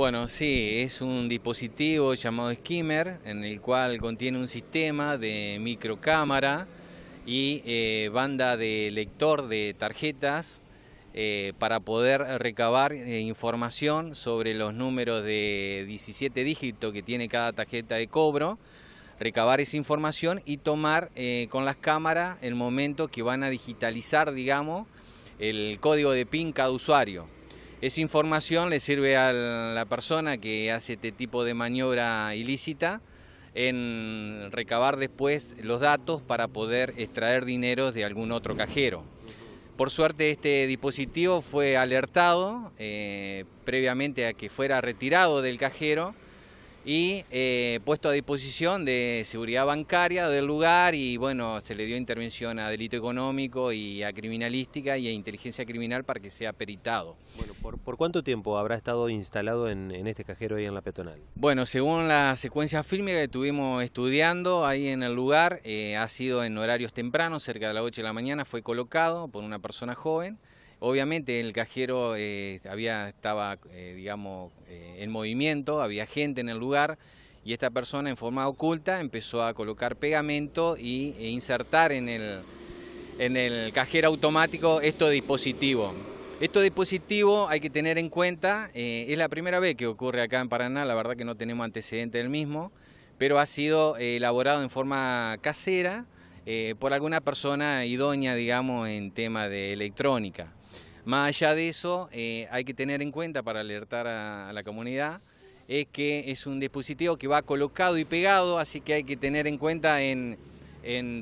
Bueno, sí, es un dispositivo llamado skimmer en el cual contiene un sistema de microcámara y eh, banda de lector de tarjetas eh, para poder recabar eh, información sobre los números de 17 dígitos que tiene cada tarjeta de cobro, recabar esa información y tomar con las cámaras el momento que van a digitalizar, digamos, el código de PIN cada usuario. Esa información le sirve a la persona que hace este tipo de maniobra ilícita en recabar después los datos para poder extraer dinero de algún otro cajero. Por suerte este dispositivo fue alertado eh, previamente a que fuera retirado del cajero y eh, puesto a disposición de seguridad bancaria del lugar y bueno, se le dio intervención a delito económico y a criminalística y a inteligencia criminal para que sea peritado. Bueno, ¿por, cuánto tiempo habrá estado instalado en, este cajero ahí en la peatonal? Bueno, según la secuencia fílmica que estuvimos estudiando ahí en el lugar, eh, ha sido en horarios tempranos, cerca de las 8 de la mañana, fue colocado por una persona joven. Obviamente el cajero eh, había, estaba, eh, digamos, eh, en movimiento, había gente en el lugar y esta persona en forma oculta empezó a colocar pegamento y, e insertar en el, en el cajero automático estos dispositivo Estos dispositivo hay que tener en cuenta, es la primera vez que ocurre acá en Paraná, la verdad que no tenemos antecedente del mismo, pero ha sido elaborado en forma casera eh, por alguna persona idónea, digamos, en tema de electrónica. Más allá de eso, eh, hay que tener en cuenta para alertar a, la comunidad es que es un dispositivo que va colocado y pegado, así que hay que tener en cuenta en,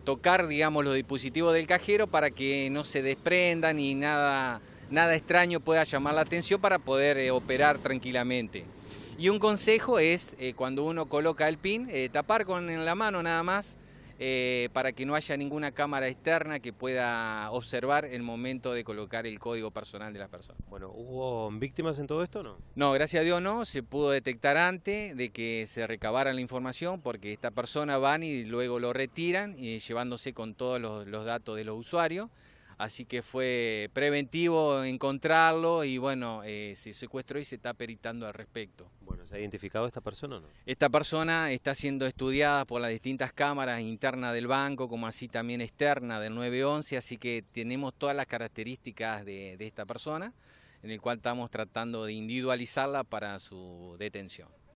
tocar, digamos, los dispositivos del cajero para que no se desprendan y nada, nada extraño pueda llamar la atención para poder eh, operar tranquilamente. Y un consejo es, cuando uno coloca el pin, tapar con la mano nada más eh, para que no haya ninguna cámara externa que pueda observar el momento de colocar el código personal de la persona. Bueno, ¿hubo víctimas en todo esto no? No, gracias a Dios no, se pudo detectar antes de que se recabara la información porque esta persona van y luego lo retiran y eh, llevándose con todos los, datos de los usuarios así que fue preventivo encontrarlo y bueno, eh, se secuestró y se está peritando al respecto. ¿Se ha identificado esta persona o no? Esta persona está siendo estudiada por las distintas cámaras internas del banco, como así también externa del 911, así que tenemos todas las características de esta persona, en el cual estamos tratando de individualizarla para su detención.